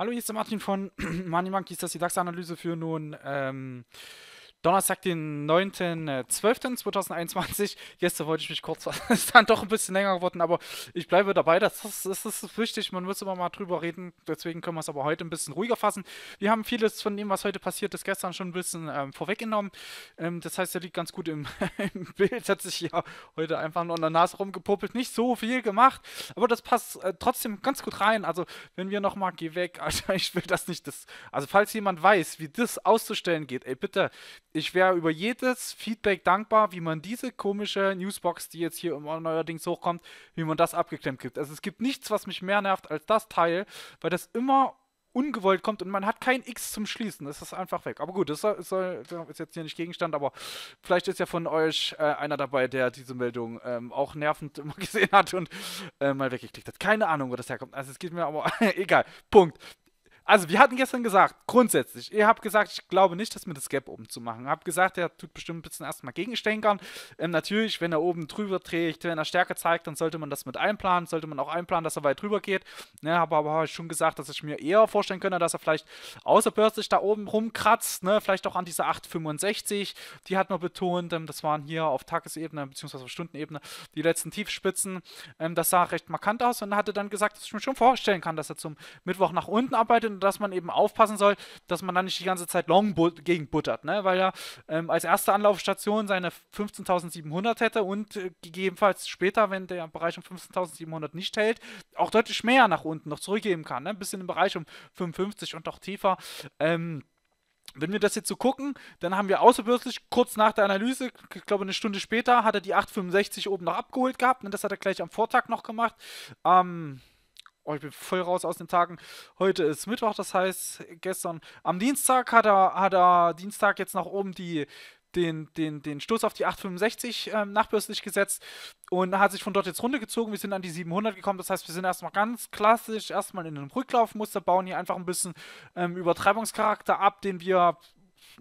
Hallo, hier ist der Martin von Money Monkeys, das ist die DAX-Analyse für nun ähm, Donnerstag, den 9.12.2021. Äh, gestern wollte ich mich kurz, ist dann doch ein bisschen länger geworden, aber ich bleibe dabei. Das ist, das ist wichtig, man muss immer mal drüber reden. Deswegen können wir es aber heute ein bisschen ruhiger fassen. Wir haben vieles von dem, was heute passiert ist, gestern schon ein bisschen ähm, vorweggenommen. Ähm, das heißt, er liegt ganz gut im, im, Bild. Hat sich ja heute einfach nur an der Nase rumgepuppelt. Nicht so viel gemacht, aber das passt äh, trotzdem ganz gut rein. Also, wenn wir nochmal, geh weg, Alter, also, ich will das nicht. Das, also, falls jemand weiß, wie das auszustellen geht, ey, bitte ich wäre über jedes Feedback dankbar, wie man diese komische Newsbox, die jetzt hier immer neuerdings hochkommt, wie man das abgeklemmt gibt. Also es gibt nichts, was mich mehr nervt als das Teil, weil das immer ungewollt kommt und man hat kein X zum Schließen. Das ist einfach weg. Aber gut, das soll, ist jetzt hier nicht Gegenstand, aber vielleicht ist ja von euch äh, einer dabei, der diese Meldung ähm, auch nervend immer gesehen hat und äh, mal weggeklickt hat. Keine Ahnung, wo das herkommt. Also es geht mir aber egal. Punkt. Also, wir hatten gestern gesagt, grundsätzlich, ihr habt gesagt, ich glaube nicht, dass wir das Gap oben zu machen. Habt gesagt, er tut bestimmt ein bisschen erstmal gegenstänkern. Ähm, natürlich, wenn er oben drüber trägt, wenn er Stärke zeigt, dann sollte man das mit einplanen. Sollte man auch einplanen, dass er weit drüber geht. Ne, habe aber hab schon gesagt, dass ich mir eher vorstellen könnte, dass er vielleicht außerbörslich da oben rumkratzt. Ne, vielleicht auch an diese 865. Die hat man betont. Ähm, das waren hier auf Tagesebene bzw. auf Stundenebene die letzten Tiefspitzen. Ähm, das sah recht markant aus und hatte dann gesagt, dass ich mir schon vorstellen kann, dass er zum Mittwoch nach unten arbeitet dass man eben aufpassen soll, dass man dann nicht die ganze Zeit Long gegen buttert, ne? weil er ähm, als erste Anlaufstation seine 15.700 hätte und äh, gegebenenfalls später, wenn der Bereich um 15.700 nicht hält, auch deutlich mehr nach unten noch zurückgeben kann, ne? bis in den Bereich um 55 und auch tiefer. Ähm, wenn wir das jetzt so gucken, dann haben wir außerbörslich kurz nach der Analyse, ich glaube eine Stunde später, hat er die 8,65 oben noch abgeholt gehabt. Und ne? das hat er gleich am Vortag noch gemacht. Ähm, oh, ich bin voll raus aus den Tagen. Heute ist Mittwoch, das heißt gestern. Am Dienstag hat er, hat er Dienstag jetzt nach oben die, den, den, den Stoß auf die 865 ähm, nachbörslich gesetzt und hat sich von dort jetzt runtergezogen. Wir sind an die 700 gekommen. Das heißt, wir sind erstmal ganz klassisch erstmal in einem Rücklaufmuster, bauen hier einfach ein bisschen ähm, Übertreibungscharakter ab, den wir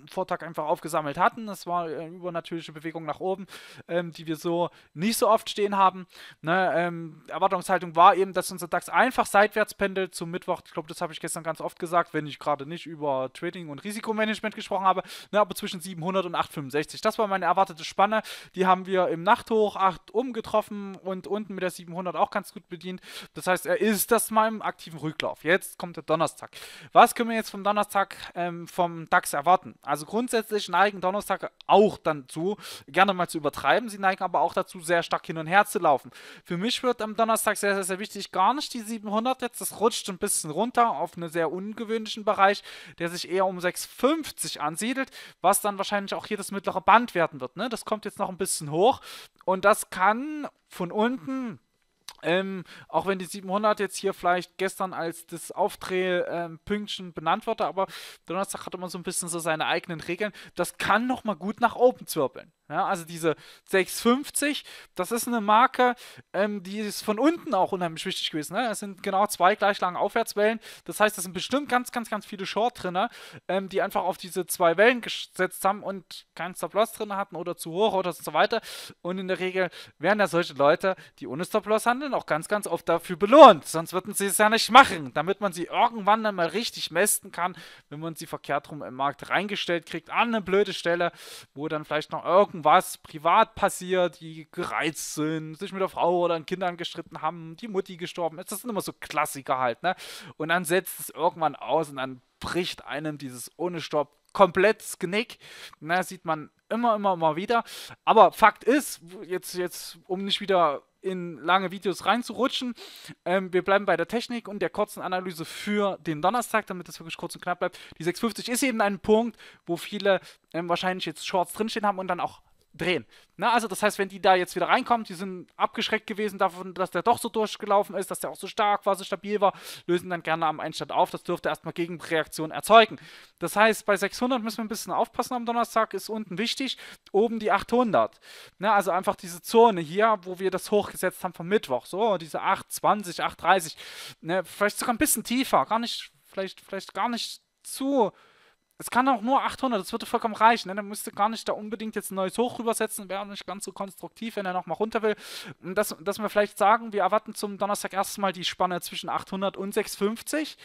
Vortag einfach aufgesammelt hatten. Das war eine übernatürliche Bewegung nach oben, ähm, die wir so nicht so oft stehen haben. Ne, ähm, Erwartungshaltung war eben, dass unser DAX einfach seitwärts pendelt zum Mittwoch. Ich glaube, das habe ich gestern ganz oft gesagt, wenn ich gerade nicht über Trading und Risikomanagement gesprochen habe. Ne, aber zwischen 700 und 865. Das war meine erwartete Spanne. Die haben wir im Nachthoch 8 umgetroffen und unten mit der 700 auch ganz gut bedient. Das heißt, er ist das mal im aktiven Rücklauf. Jetzt kommt der Donnerstag. Was können wir jetzt vom Donnerstag ähm, vom DAX erwarten? Also grundsätzlich neigen Donnerstag auch dann zu, gerne mal zu übertreiben. Sie neigen aber auch dazu, sehr stark hin und her zu laufen. Für mich wird am Donnerstag sehr, sehr, sehr wichtig, gar nicht die 700 jetzt. Das rutscht ein bisschen runter auf einen sehr ungewöhnlichen Bereich, der sich eher um 650 ansiedelt, was dann wahrscheinlich auch hier das mittlere Band werden wird. Ne? Das kommt jetzt noch ein bisschen hoch und das kann von unten ähm, auch wenn die 700 jetzt hier vielleicht gestern als das Aufdrehpünktchen ähm, benannt wurde, aber Donnerstag hatte man so ein bisschen so seine eigenen Regeln. Das kann nochmal gut nach oben zwirbeln. Ja, also diese 650, das ist eine Marke, ähm, die ist von unten auch unheimlich wichtig gewesen. Ne? Es sind genau zwei gleich lange Aufwärtswellen. Das heißt, es sind bestimmt ganz, ganz, ganz viele Short drin, ähm, die einfach auf diese zwei Wellen gesetzt haben und keinen Stop-Loss drin hatten oder zu hoch oder so weiter. Und in der Regel werden ja solche Leute, die ohne Stop-Loss handeln, auch ganz, ganz oft dafür belohnt. Sonst würden sie es ja nicht machen, damit man sie irgendwann dann mal richtig mästen kann, wenn man sie verkehrt rum im Markt reingestellt kriegt, an eine blöde Stelle, wo dann vielleicht noch irgendein was privat passiert, die gereizt sind, sich mit der Frau oder den Kindern gestritten haben, die Mutti gestorben ist. Das sind immer so Klassiker halt, ne? Und dann setzt es irgendwann aus und dann bricht einem dieses ohne Stopp komplett das Genick. Na, ne? sieht man immer, immer, immer wieder. Aber Fakt ist, jetzt, jetzt, um nicht wieder in lange Videos reinzurutschen. Ähm, wir bleiben bei der Technik und der kurzen Analyse für den Donnerstag, damit das wirklich kurz und knapp bleibt. Die 650 ist eben ein Punkt, wo viele ähm, wahrscheinlich jetzt Shorts drinstehen haben und dann auch drehen. Na, also das heißt, wenn die da jetzt wieder reinkommt, die sind abgeschreckt gewesen davon, dass der doch so durchgelaufen ist, dass der auch so stark war, so stabil war, lösen dann gerne am Einstand auf. Das dürfte erstmal Gegenreaktion erzeugen. Das heißt, bei 600 müssen wir ein bisschen aufpassen am Donnerstag, ist unten wichtig, oben die 800. Na, also einfach diese Zone hier, wo wir das hochgesetzt haben vom Mittwoch, so diese 820, 830, ne, vielleicht sogar ein bisschen tiefer, gar nicht, vielleicht, vielleicht gar nicht zu es kann auch nur 800, das würde vollkommen reichen. Ne? Dann müsste gar nicht da unbedingt jetzt ein neues Hoch rübersetzen. Wäre nicht ganz so konstruktiv, wenn er nochmal runter will. Und dass wir vielleicht sagen, wir erwarten zum Donnerstag erstmal die Spanne zwischen 800 und 650.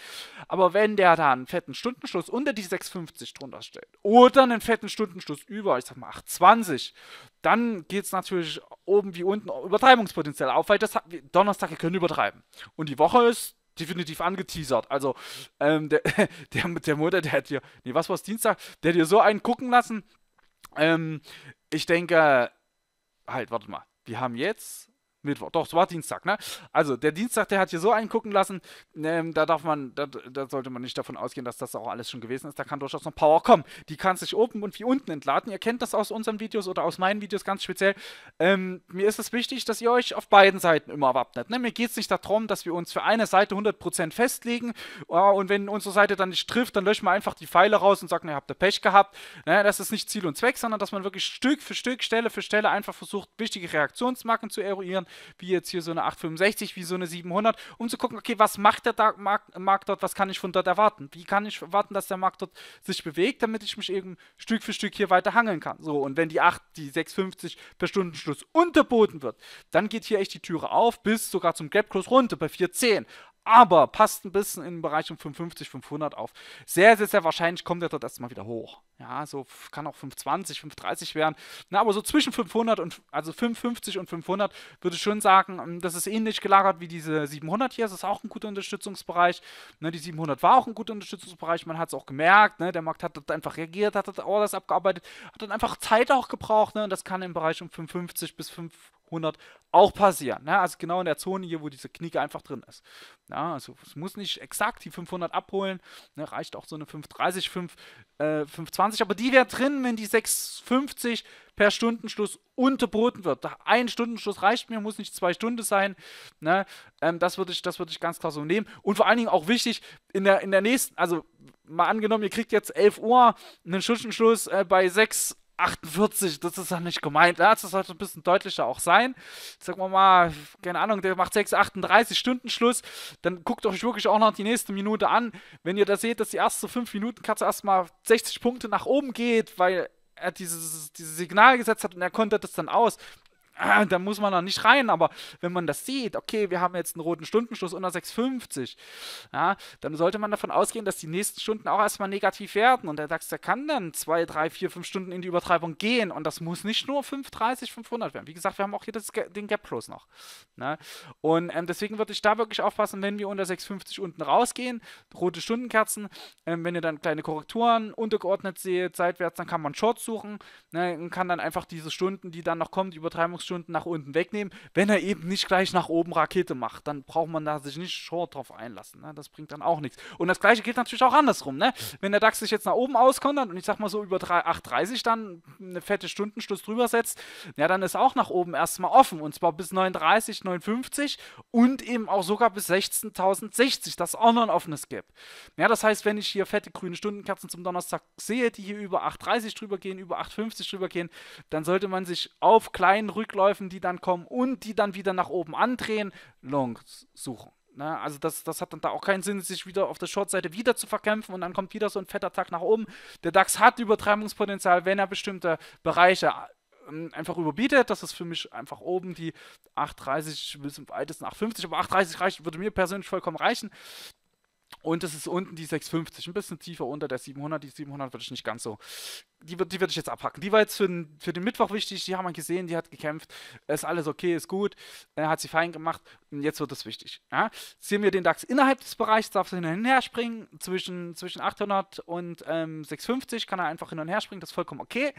Aber wenn der da einen fetten Stundenschluss unter die 650 drunter stellt oder einen fetten Stundenschluss über, ich sag mal 820, dann geht es natürlich oben wie unten Übertreibungspotenzial auf, weil das Donnerstage können übertreiben. Und die Woche ist definitiv angeteasert. Also, ähm, der, der der Mutter, der hat dir, nee, was war's, Dienstag? Der hat dir so einen gucken lassen. Ähm, ich denke, halt, warte mal. Wir haben jetzt Mittwoch, doch, es war Dienstag, ne? Also, der Dienstag, der hat hier so einen gucken lassen, ähm, da darf man, da, da, sollte man nicht davon ausgehen, dass das auch alles schon gewesen ist. Da kann durchaus noch Power kommen. Die kann sich oben und wie unten entladen. Ihr kennt das aus unseren Videos oder aus meinen Videos ganz speziell. Ähm, mir ist es wichtig, dass ihr euch auf beiden Seiten immer wappnet. Ne? Mir geht es nicht darum, dass wir uns für eine Seite 100% festlegen äh, und wenn unsere Seite dann nicht trifft, dann löschen wir einfach die Pfeile raus und sagen, ne, habt ihr Pech gehabt. Ne? Das ist nicht Ziel und Zweck, sondern dass man wirklich Stück für Stück, Stelle für Stelle einfach versucht, wichtige Reaktionsmarken zu eruieren wie jetzt hier so eine 865, wie so eine 700, um zu gucken, okay, was macht der Markt, dort, was kann ich von dort erwarten? Wie kann ich erwarten, dass der Markt dort sich bewegt, damit ich mich eben Stück für Stück hier weiter hangeln kann? So, und wenn die 8, die 650 per Stundenschluss unterboten wird, dann geht hier echt die Türe auf, bis sogar zum gap Close runter bei 410 aber passt ein bisschen in den Bereich um 550, 500 auf. Sehr, sehr, sehr wahrscheinlich kommt er dort erstmal wieder hoch ja, so kann auch 520, 530 werden. Na, aber so zwischen 500 und, also 550 und 500 würde ich schon sagen, ähm, das ist ähnlich gelagert wie diese 700 hier. Das ist auch ein guter Unterstützungsbereich. Ne, die 700 war auch ein guter Unterstützungsbereich. Man hat es auch gemerkt. Ne, der Markt hat dort einfach reagiert, hat dort Orders abgearbeitet, hat dann einfach Zeit auch gebraucht. Ne, und das kann im Bereich um 550 bis 500 auch passieren. Ne? Also genau in der Zone hier, wo diese Knieke einfach drin ist. Ja, also es muss nicht exakt die 500 abholen. Ne? Reicht auch so eine 530, 5, äh, 520 20, aber die wäre drin, wenn die 6,50 per Stundenschluss unterboten wird. Ein Stundenschluss reicht mir, muss nicht zwei Stunden sein. Ne? Ähm, das würde ich, würd ich ganz klar so nehmen. Und vor allen Dingen auch wichtig, in der, in der nächsten, also mal angenommen, ihr kriegt jetzt 11 Uhr einen Stundenschluss äh, bei 6 48, das ist ja nicht gemeint. Ja, das sollte ein bisschen deutlicher auch sein. Sagen wir mal, keine Ahnung, der macht 6, 38 Stunden Schluss. Dann guckt euch wirklich auch noch die nächste Minute an. Wenn ihr da seht, dass die erste 5 Minuten Katze erstmal 60 Punkte nach oben geht, weil er dieses, dieses Signal gesetzt hat und er konnte das dann aus, Ah, da muss man noch nicht rein, aber wenn man das sieht, okay, wir haben jetzt einen roten Stundenschluss unter 6,50, ja, dann sollte man davon ausgehen, dass die nächsten Stunden auch erstmal negativ werden und der DAX, der kann dann 2, 3, 4, 5 Stunden in die Übertreibung gehen und das muss nicht nur 5,30, 500 werden. Wie gesagt, wir haben auch hier das, den Gap Plus noch. Ne? Und ähm, deswegen würde ich da wirklich aufpassen, wenn wir unter 6,50 unten rausgehen, rote Stundenkerzen, ähm, wenn ihr dann kleine Korrekturen untergeordnet seht, seitwärts, dann kann man Shorts suchen ne, und kann dann einfach diese Stunden, die dann noch kommen, die Übertreibung Trainingsstunden nach unten wegnehmen, wenn er eben nicht gleich nach oben Rakete macht. Dann braucht man da sich nicht short drauf einlassen. Ne? Das bringt dann auch nichts. Und das gleiche gilt natürlich auch andersrum. Ne? Wenn der DAX sich jetzt nach oben auskontert und ich sag mal so über 8,30 dann eine fette Stundenschluss drüber setzt, ja, dann ist auch nach oben erstmal offen. Und zwar bis 39, 59 und eben auch sogar bis 16.060. Das ist auch noch ein offenes Gap. Ja, das heißt, wenn ich hier fette grüne Stundenkerzen zum Donnerstag sehe, die hier über 8,30 drüber gehen, über 8,50 drüber gehen, dann sollte man sich auf kleinen Rück Rückläufen, die dann kommen und die dann wieder nach oben andrehen, Long suchen. Ne? Also das, das hat dann da auch keinen Sinn, sich wieder auf der Shortseite wieder zu verkämpfen und dann kommt wieder so ein fetter Tag nach oben. Der DAX hat Übertreibungspotenzial, wenn er bestimmte Bereiche ähm, einfach überbietet. Das ist für mich einfach oben die 8,30, ich will es im weitesten 8,50, aber 8,30 reicht, würde mir persönlich vollkommen reichen. Und es ist unten die 650, ein bisschen tiefer unter der 700. Die 700 würde ich nicht ganz so. Die, die würde ich jetzt abhacken. Die war jetzt für den, für den Mittwoch wichtig. Die haben wir gesehen, die hat gekämpft. Ist alles okay, ist gut. Er äh, hat sie fein gemacht. Und jetzt wird es wichtig. Ja? Sehen wir den DAX innerhalb des Bereichs, darf er hin und her springen. Zwischen, zwischen 800 und ähm, 650 kann er einfach hin und her springen. Das ist vollkommen okay.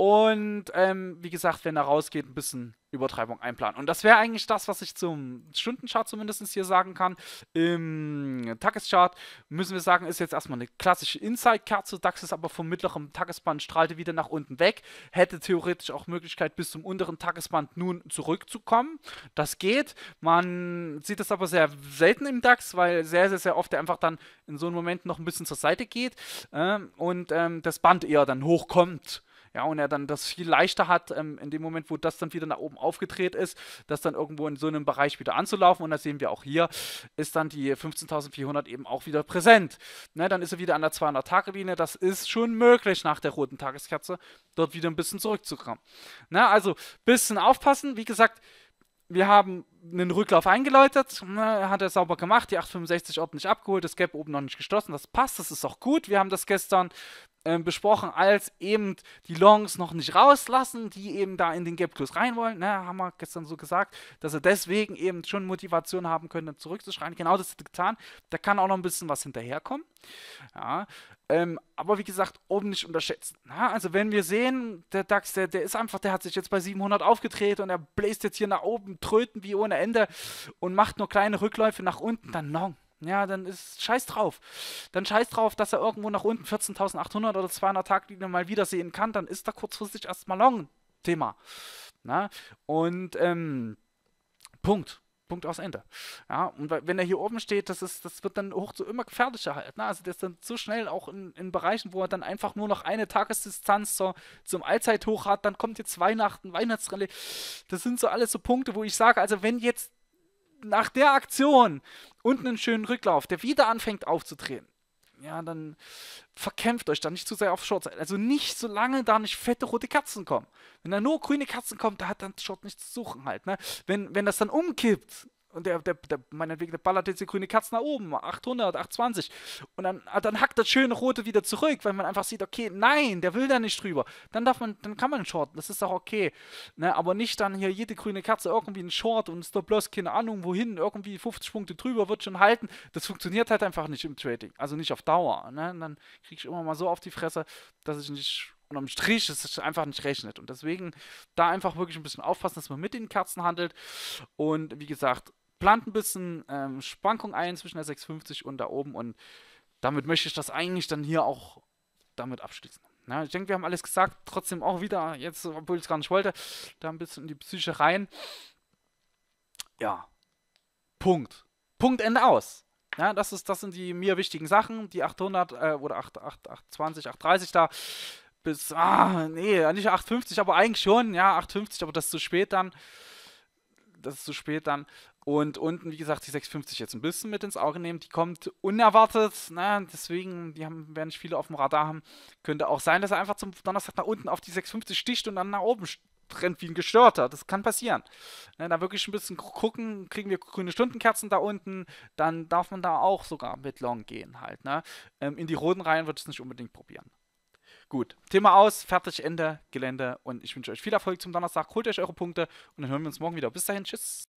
Und ähm, wie gesagt, wenn er rausgeht, ein bisschen Übertreibung einplanen. Und das wäre eigentlich das, was ich zum Stundenchart zumindest hier sagen kann. Im Tageschart müssen wir sagen, ist jetzt erstmal eine klassische Inside-Kerze. DAX ist aber vom mittleren Tagesband strahlte wieder nach unten weg. Hätte theoretisch auch Möglichkeit, bis zum unteren Tagesband nun zurückzukommen. Das geht. Man sieht das aber sehr selten im DAX, weil sehr, sehr, sehr oft er einfach dann in so einem Moment noch ein bisschen zur Seite geht ähm, und ähm, das Band eher dann hochkommt ja, und er dann das viel leichter hat, ähm, in dem Moment, wo das dann wieder nach oben aufgedreht ist, das dann irgendwo in so einem Bereich wieder anzulaufen. Und das sehen wir auch hier, ist dann die 15.400 eben auch wieder präsent. Ne, dann ist er wieder an der 200-Tage-Linie. Das ist schon möglich, nach der roten Tageskerze dort wieder ein bisschen zurückzukommen. Ne, also, bisschen aufpassen. Wie gesagt, wir haben einen Rücklauf eingeläutet, ne, hat er sauber gemacht, die 865 ordentlich abgeholt, das Gap oben noch nicht geschlossen, das passt, das ist auch gut. Wir haben das gestern äh, besprochen, als eben die Longs noch nicht rauslassen, die eben da in den Gap Close rein wollen, ne, haben wir gestern so gesagt, dass er deswegen eben schon Motivation haben könnte, zurückzuschreien. Genau das hat er getan. Da kann auch noch ein bisschen was hinterherkommen. Ja, ähm, aber wie gesagt, oben nicht unterschätzen. Na, also wenn wir sehen, der DAX, der, der ist einfach, der hat sich jetzt bei 700 aufgedreht und er bläst jetzt hier nach oben, tröten wie ohne Ende und macht nur kleine Rückläufe nach unten, dann long. Ja, dann ist scheiß drauf. Dann scheiß drauf, dass er irgendwo nach unten 14.800 oder 200 Taglinie mal wiedersehen kann, dann ist da kurzfristig erstmal long Thema. Na? Und ähm, Punkt. Punkt aus Ende. Ja, und wenn er hier oben steht, das ist, das wird dann hoch zu immer gefährlicher halt. Ne? Also der ist dann so schnell auch in, in Bereichen, wo er dann einfach nur noch eine Tagesdistanz zur, zum Allzeithoch hat, dann kommt jetzt Weihnachten, Weihnachtsrallye. Das sind so alles so Punkte, wo ich sage, also wenn jetzt nach der Aktion und einen schönen Rücklauf, der wieder anfängt aufzudrehen, ja, dann verkämpft euch da nicht zu sehr auf Short. Also nicht, solange da nicht fette rote Katzen kommen. Wenn da nur grüne Katzen kommen, da hat dann Short nichts zu suchen halt. Ne? Wenn, wenn das dann umkippt, und der, der, der, meinetwegen, der ballert jetzt die grüne Katze nach oben, 800, 820. Und dann, ah, dann hackt das schöne Rote wieder zurück, weil man einfach sieht, okay, nein, der will da nicht drüber. Dann darf man, dann kann man shorten, das ist doch okay. Ne, aber nicht dann hier jede grüne Katze irgendwie ein Short und Stop Loss, keine Ahnung, wohin, irgendwie 50 Punkte drüber, wird schon halten. Das funktioniert halt einfach nicht im Trading, also nicht auf Dauer. Ne? Und dann kriege ich immer mal so auf die Fresse, dass ich nicht unterm Strich ist es einfach nicht rechnet. Und deswegen da einfach wirklich ein bisschen aufpassen, dass man mit den Kerzen handelt. Und wie gesagt, plant ein bisschen ähm, Spankung ein zwischen der 650 und da oben und damit möchte ich das eigentlich dann hier auch damit abschließen. Ja, ich denke, wir haben alles gesagt, trotzdem auch wieder, jetzt, obwohl ich es gar nicht wollte, da ein bisschen in die Psyche rein. Ja. Punkt. Punkt, Ende aus. Ja, das, ist, das sind die mir wichtigen Sachen, die 800 äh, oder 8, 8, 820, 830 da bis, ah, nee, nicht 850, aber eigentlich schon, ja, 850, aber das ist zu spät dann. Das ist zu spät dann. Und unten, wie gesagt, die 650 jetzt ein bisschen mit ins Auge nehmen. Die kommt unerwartet. Na, ne? deswegen, die haben, werden nicht viele auf dem Radar haben. Könnte auch sein, dass er einfach zum Donnerstag nach unten auf die 650 sticht und dann nach oben rennt wie ein Gestörter. Das kann passieren. Na, ne, da wirklich ein bisschen gucken, kriegen wir grüne Stundenkerzen da unten, dann darf man da auch sogar mit Long gehen halt. Ne? Ähm, in die roten Reihen würde ich es nicht unbedingt probieren. Gut, Thema aus, fertig, Ende, Gelände und ich wünsche euch viel Erfolg zum Donnerstag. Holt euch eure Punkte und dann hören wir uns morgen wieder. Bis dahin, tschüss.